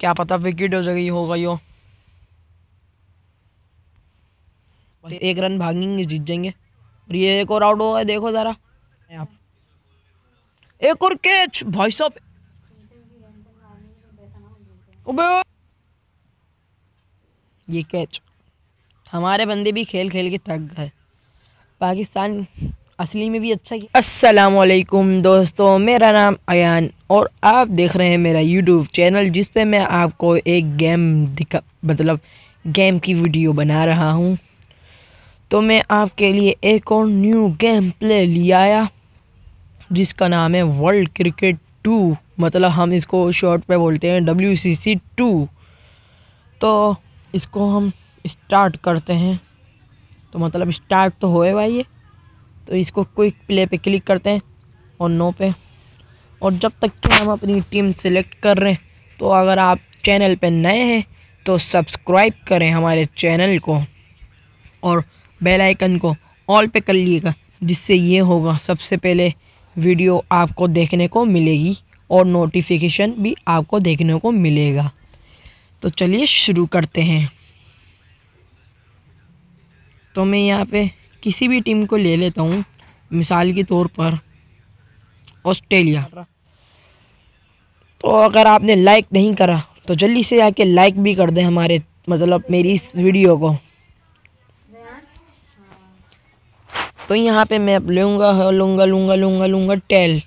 क्या पता विकेट हो जाएगी हो गई हो बस एक रन भागेंगे जीत जाएंगे और ये एक और आउट हो देखो ज़रा आप एक और कैच भाई साहब ये कैच हमारे बंदे भी खेल खेल के थक गए पाकिस्तान असली में भी अच्छा किया असलकुम दोस्तों मेरा नाम अयान और आप देख रहे हैं मेरा यूट्यूब चैनल जिस पे मैं आपको एक गेम दिखा मतलब गेम की वीडियो बना रहा हूँ तो मैं आपके लिए एक और न्यू गेम प्ले ले आया जिसका नाम है वर्ल्ड क्रिकेट टू मतलब हम इसको शॉर्ट पे बोलते हैं डब्ल्यू सी सी टू तो इसको हम स्टार्ट करते हैं तो मतलब स्टार्ट तो होए भाई ये तो इसको क्विक प्ले पे क्लिक करते हैं और नो पे और जब तक कि हम अपनी टीम सेलेक्ट कर रहे हैं तो अगर आप चैनल पे नए हैं तो सब्सक्राइब करें हमारे चैनल को और बेल आइकन को ऑल पे कर लीजिएगा जिससे ये होगा सबसे पहले वीडियो आपको देखने को मिलेगी और नोटिफिकेशन भी आपको देखने को मिलेगा तो चलिए शुरू करते हैं तो मैं यहाँ पे किसी भी टीम को ले लेता हूँ मिसाल के तौर पर ऑस्ट्रेलिया तो अगर आपने लाइक नहीं करा तो जल्दी से आके लाइक भी कर दें हमारे मतलब मेरी इस वीडियो को तो यहाँ पे मैं लूँगा लूँगा लूँगा लूँगा लूँगा टेल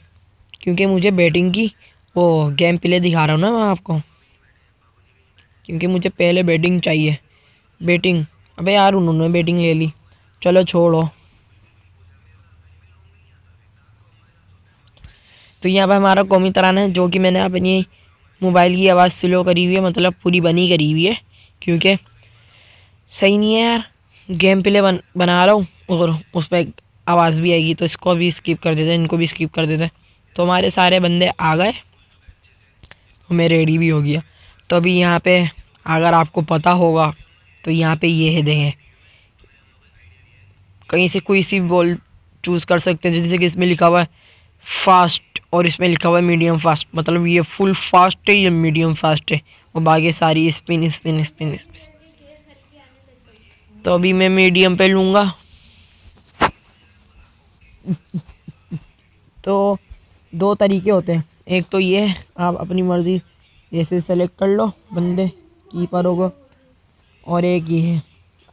क्योंकि मुझे बैटिंग की वो गेम प्ले दिखा रहा हूँ ना मैं आपको क्योंकि मुझे पहले बैटिंग चाहिए बैटिंग अबे यार उन्होंने बैटिंग ले ली चलो छोड़ो तो यहाँ पर हमारा कौमी तराना है जो कि मैंने अपनी मोबाइल की आवाज़ स्लो करी हुई है मतलब पूरी बनी करी हुई है क्योंकि सही नहीं है यार गेम प्ले बन बना रहा हूँ और उस पर आवाज़ भी आएगी तो इसको भी स्किप कर देते हैं इनको भी स्किप कर देते हैं तो हमारे सारे बंदे आ गए तो मैं रेडी भी हो गया तो अभी यहाँ पे अगर आपको पता होगा तो यहाँ पे ये है देखें कहीं से कोई सी बॉल चूज़ कर सकते हैं जैसे कि इसमें लिखा हुआ है फास्ट और इसमें लिखा हुआ है मीडियम फास्ट मतलब ये फुल फास्ट है या मीडियम फास्ट है और बाकी सारी स्पिन स्पिन स्पिन स्पिन तो अभी मैं मीडियम पे लूँगा तो दो तरीके होते हैं एक तो ये आप अपनी मर्ज़ी जैसे सेलेक्ट कर लो बंदे कीपर होगा और एक ये है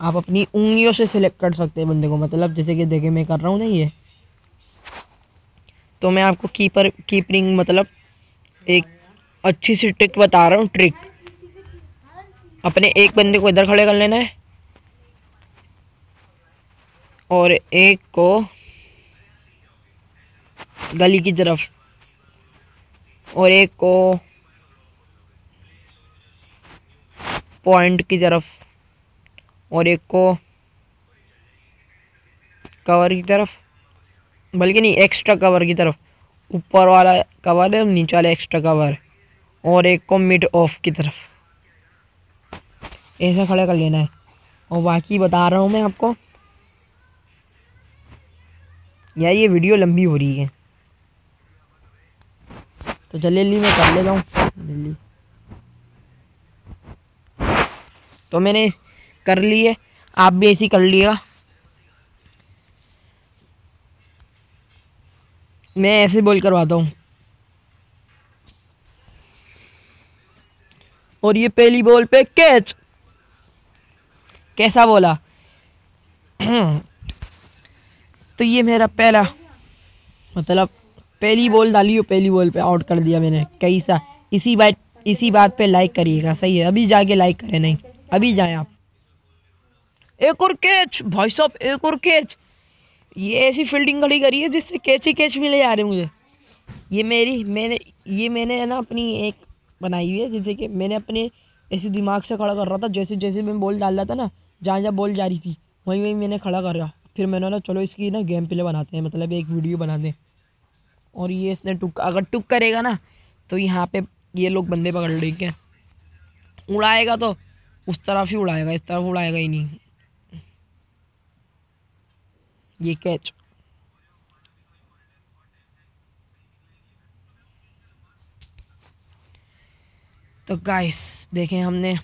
आप अपनी उंगलियों से सिलेक्ट कर सकते हैं बंदे को मतलब जैसे कि देखे मैं कर रहा हूँ ना ये तो मैं आपको कीपर कीपरिंग मतलब एक अच्छी सी ट्रिक बता रहा हूँ ट्रिक अपने एक बंदे को इधर खड़े कर लेना है और एक को गली की तरफ और एक को पॉइंट की तरफ और एक को कवर की तरफ बल्कि नहीं एक्स्ट्रा कवर की तरफ ऊपर वाला कवर है नीचे वाला एक्स्ट्रा कवर और एक को मिड ऑफ की तरफ ऐसा खड़ा कर लेना है और बाकी बता रहा हूँ मैं आपको यार ये वीडियो लंबी हो रही है तो चले ली मैं कर लेता हूँ तो मैंने कर लिए आप भी ऐसी कर लिएगा मैं ऐसे बोल करवाता हूँ और ये पहली बॉल पे कैच कैसा बोला तो ये मेरा पहला मतलब पहली बॉल डाली हो पहली बॉल पे आउट कर दिया मैंने कैसा इसी बात इसी बात पे लाइक करिएगा सही है अभी जाके लाइक करें नहीं अभी जाएं आप एक और कैच भाई साहब एक और कैच ये ऐसी फील्डिंग खड़ी करी है जिससे कैच ही कैच मिले जा रहे मुझे ये मेरी मैंने ये मैंने है ना अपनी एक बनाई हुई है जैसे कि मैंने अपने ऐसे दिमाग से खड़ा कर रहा था जैसे जैसे मैं बॉल डाल रहा था ना जहाँ जहाँ बॉल जा रही थी वहीं वहीं मैंने खड़ा कर रहा फिर मैंने ना चलो इसकी ना गेम प्ले बनाते हैं मतलब एक वीडियो बनाते हैं और ये इसने टुक अगर टुक करेगा ना तो यहाँ पे ये लोग बंदे पकड़ लेंगे उड़ाएगा तो उस तरफ ही उड़ाएगा इस तरफ उड़ाएगा ही नहीं ये कैच तो गाइस देखें हमने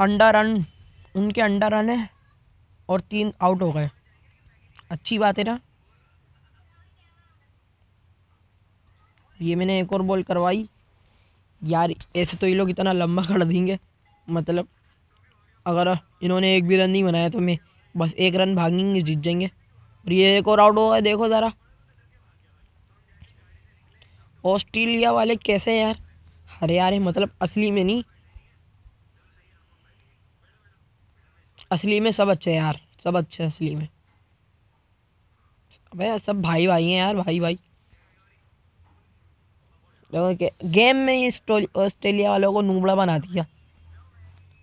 अंडा रन उनके अंडा रन है और तीन आउट हो गए अच्छी बात है ना ये मैंने एक और बॉल करवाई यार ऐसे तो ये लोग इतना लंबा कर देंगे मतलब अगर इन्होंने एक भी रन नहीं बनाया तो मैं बस एक रन भागेंगे जीत जाएंगे और ये एक और आउट हो है देखो ज़रा ऑस्ट्रेलिया वाले कैसे हैं यार अरे यार मतलब असली में नहीं असली में सब अच्छे यार सब अच्छे असली में यार सब भाई भाई हैं यार भाई भाई देखो गेम में ये ऑस्ट्रेलिया वालों को नूबड़ा बना दिया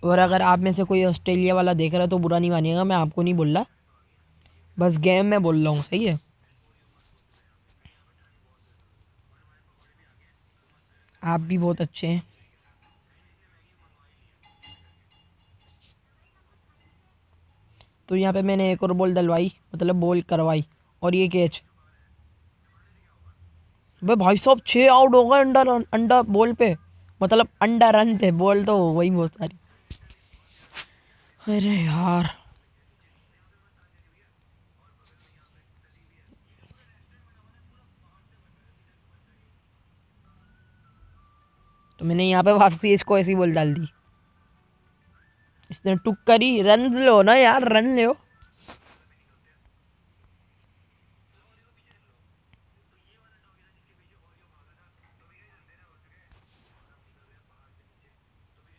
और अगर आप में से कोई ऑस्ट्रेलिया वाला देख रहा है तो बुरा नहीं मानिएगा मैं आपको नहीं बोल रहा बस गेम में बोल रहा हूँ सही है आप भी बहुत अच्छे हैं तो यहाँ पे मैंने एक और बॉल डलवाई मतलब बॉल करवाई और ये कैच भाई भाई साहब छः आउट हो गए अंडर अंडर बॉल पे मतलब अंडर रन थे बॉल तो वही बहुत सारी अरे यार तो मैंने यहाँ पे वापसी इसको ऐसी बोल डाल दी इसने टुक करी रन लो ना यार रन लो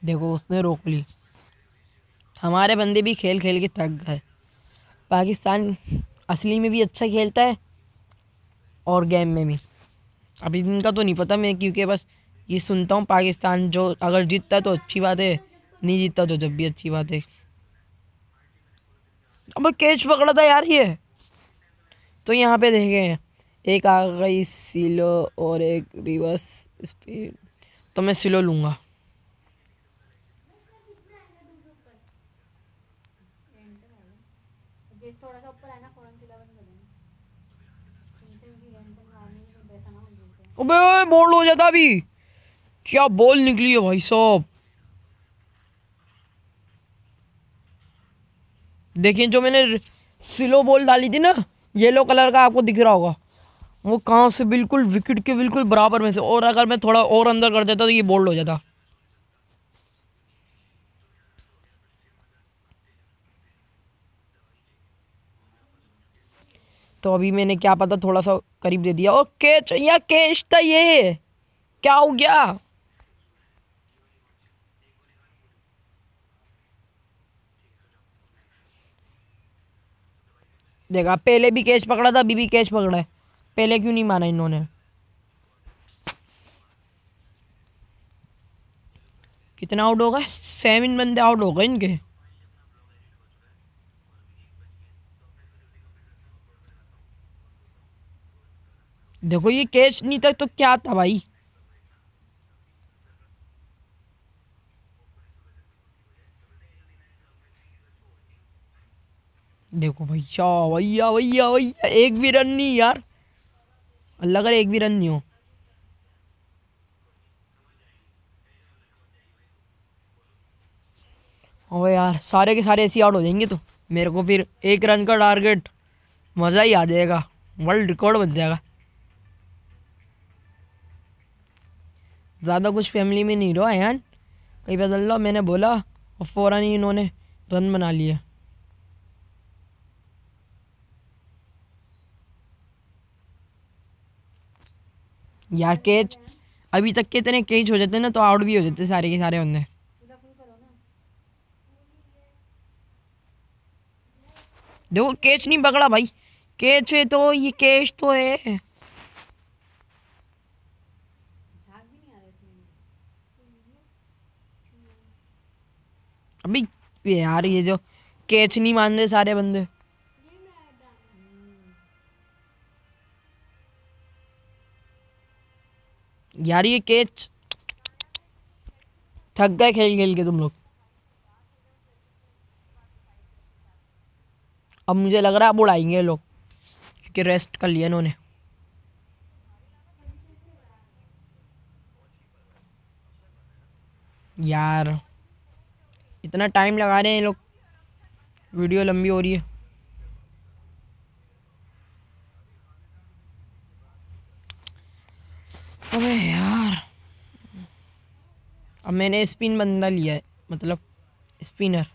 देखो उसने रोक ली हमारे बंदे भी खेल खेल के थक गए पाकिस्तान असली में भी अच्छा खेलता है और गेम में भी अभी इनका तो नहीं पता मैं क्योंकि बस ये सुनता हूँ पाकिस्तान जो अगर जीतता तो अच्छी बात है नहीं जीतता तो जब भी अच्छी बात है अब कैच पकड़ा था यार ये तो यहाँ पे देखें एक आ गई सिलो और एक रिवर्स स्पीड तो मैं सिलो लूँगा अबे हो जाता अभी क्या बॉल निकली है भाई साहब देखिए जो मैंने स्लो बॉल डाली थी ना येलो कलर का आपको दिख रहा होगा वो कहाँ से बिल्कुल विकेट के बिल्कुल बराबर में से और अगर मैं थोड़ा और अंदर कर देता तो ये बोल्ड हो जाता तो अभी मैंने क्या पता थोड़ा सा करीब दे दिया और कैच या कैच था ये क्या हो गया देखा पहले भी कैश पकड़ा था अभी भी कैश पकड़ा है पहले क्यों नहीं माना इन्होंने कितना आउट होगा सेवन बंदे आउट हो गए इनके देखो ये कैश नहीं था तो क्या था भाई देखो भैया भैया भैया भैया एक भी रन नहीं यार अल्लाह कर एक भी रन नहीं हो ओ यार सारे के सारे ऐसे आउट हो जाएंगे तो मेरे को फिर एक रन का टारगेट मज़ा ही आ जाएगा वर्ल्ड रिकॉर्ड बन जाएगा ज़्यादा कुछ फैमिली में नहीं रहा यार कहीं बदल लो मैंने बोला और फ़ौरन ही इन्होंने रन बना लिया यार कैच अभी तक के इतने कैच हो जाते ना तो आउट भी हो जाते सारे के सारे बंदे देखो कैच नहीं पकड़ा भाई कैच है तो ये कैच तो है अभी यार ये जो कैच नहीं मान रहे सारे बंदे यार ये कैच थक गए खेल खेल के तुम लोग अब मुझे लग रहा है अब उड़ाएंगे लोग क्योंकि रेस्ट कर लिया इन्होंने यार इतना टाइम लगा रहे हैं ये लोग वीडियो लंबी हो रही है अब मैंने स्पिन बंदा लिया है मतलब स्पिनर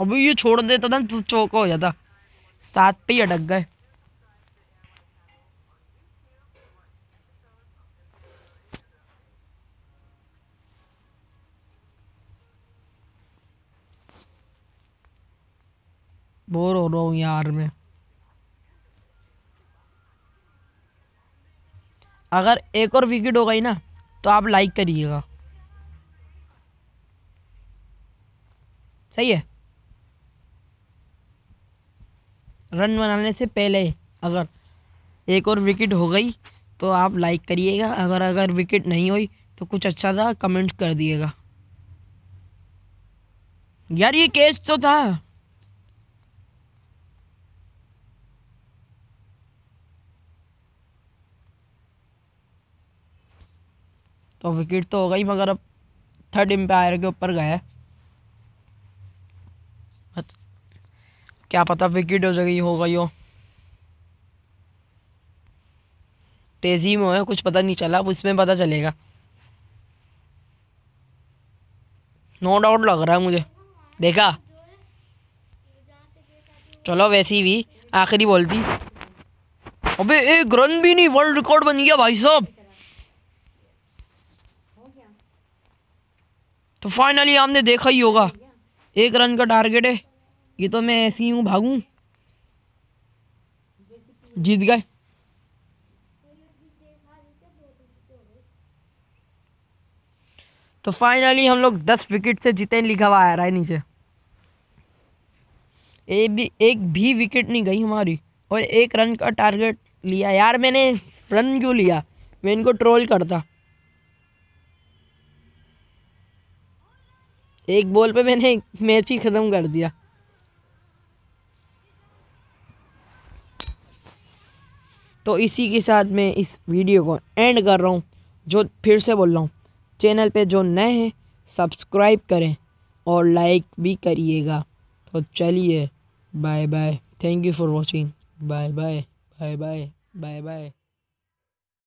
अभी ये छोड़ देता था तो चौका हो जाता सात पे ही अटक गए बोर हो रहा हूँ यार मैं अगर एक और विकेट हो गई ना तो आप लाइक करिएगा सही है रन बनाने से पहले अगर एक और विकेट हो गई तो आप लाइक करिएगा अगर अगर विकेट नहीं हुई तो कुछ अच्छा था कमेंट कर दिएगा यार ये कैच तो था तो विकेट तो हो गई मगर अब थर्ड एम्पायर के ऊपर गए क्या पता विकेट हो जाएगी हो गई हो तेज़ी में हो कुछ पता नहीं चला अब उसमें पता चलेगा नो डाउट लग रहा है मुझे देखा चलो वैसी भी आखिरी बोलती अबे एक रन भी नहीं वर्ल्ड रिकॉर्ड बन गया भाई साहब तो फाइनली आपने देखा ही होगा एक रन का टारगेट है ये तो मैं ऐसी हूँ भागूँ जीत गए तो फाइनली हम लोग दस विकेट से जीते लिखा हुआ आ रहा है नीचे ए भी एक भी विकेट नहीं गई हमारी और एक रन का टारगेट लिया यार मैंने रन क्यों लिया मैं इनको ट्रोल करता एक बॉल पे मैंने मैच ही ख़त्म कर दिया तो इसी के साथ मैं इस वीडियो को एंड कर रहा हूँ जो फिर से बोल रहा हूँ चैनल पे जो नए हैं सब्सक्राइब करें और लाइक भी करिएगा तो चलिए bye bye thank you for watching bye bye bye bye bye bye